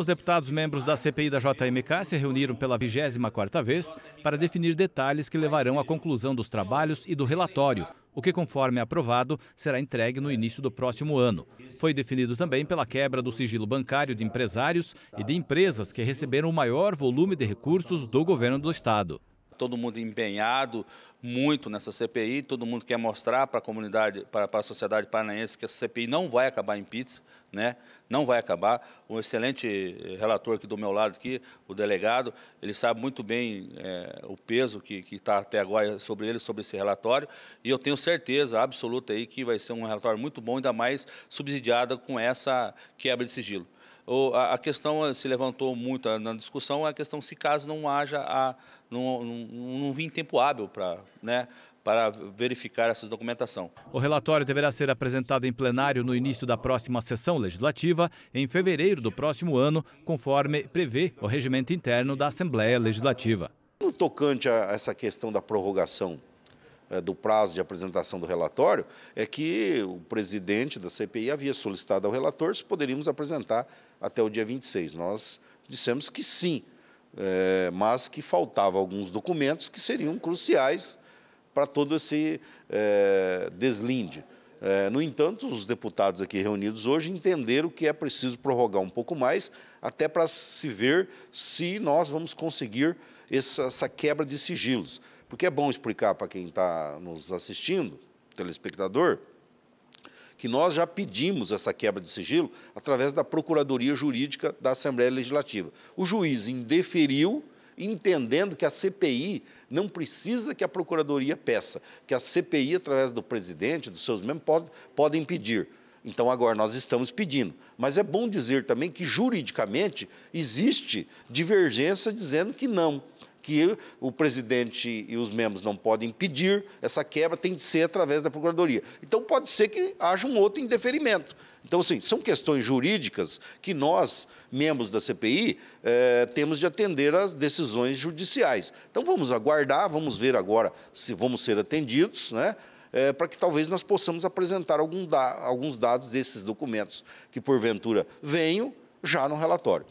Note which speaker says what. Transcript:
Speaker 1: Os deputados membros da CPI da JMK se reuniram pela 24ª vez para definir detalhes que levarão à conclusão dos trabalhos e do relatório, o que, conforme aprovado, será entregue no início do próximo ano. Foi definido também pela quebra do sigilo bancário de empresários e de empresas que receberam o maior volume de recursos do governo do Estado todo mundo empenhado muito nessa CPI, todo mundo
Speaker 2: quer mostrar para a comunidade, para, a sociedade paranaense que essa CPI não vai acabar em pizza, né? não vai acabar. Um excelente eh, relator aqui do meu lado, aqui, o delegado, ele sabe muito bem é, o peso que está até agora sobre ele, sobre esse relatório, e eu tenho certeza absoluta aí que vai ser um relatório muito bom, ainda mais subsidiado com essa quebra de sigilo a, questão eh, se levantou muito ah, na discussão é a questão se caso não haja a, não, não, não vim tempo hábil para né, para verificar
Speaker 1: essa documentação. O relatório deverá ser apresentado em plenário no início da próxima sessão legislativa, em fevereiro do próximo ano, conforme prevê o regimento interno da Assembleia Legislativa.
Speaker 3: No tocante a essa questão da prorrogação é, do prazo de apresentação do relatório é que o presidente da CPI havia solicitado ao relator se poderíamos apresentar até o dia 26. Nós dissemos que sim, é, mas que faltavam alguns documentos que seriam cruciais para todo esse é, deslinde. no entanto, os deputados aqui reunidos hoje entenderam que é preciso prorrogar um pouco mais, até para se ver se nós vamos conseguir essa quebra de sigilos. Porque é bom explicar para quem está nos assistindo, telespectador, que nós já pedimos essa quebra de sigilo através da Procuradoria Jurídica da Assembleia Legislativa. O juiz indeferiu, entendendo que a CPI não precisa que a Procuradoria peça, que a CPI, através do presidente, dos seus membros, pode, podem pedir. Então, agora nós estamos pedindo. Mas é bom dizer também que juridicamente existe divergência dizendo que não que o presidente e os membros não podem pedir, essa quebra tem de ser através da Procuradoria. Então, pode ser que haja um outro indeferimento. Então, assim, são questões jurídicas que nós, membros da CPI, eh, temos de atender às decisões judiciais. Então, vamos aguardar, vamos ver agora se vamos ser atendidos, né? É, para que talvez nós possamos apresentar da, alguns dados desses documentos que, porventura, venham já no relatório.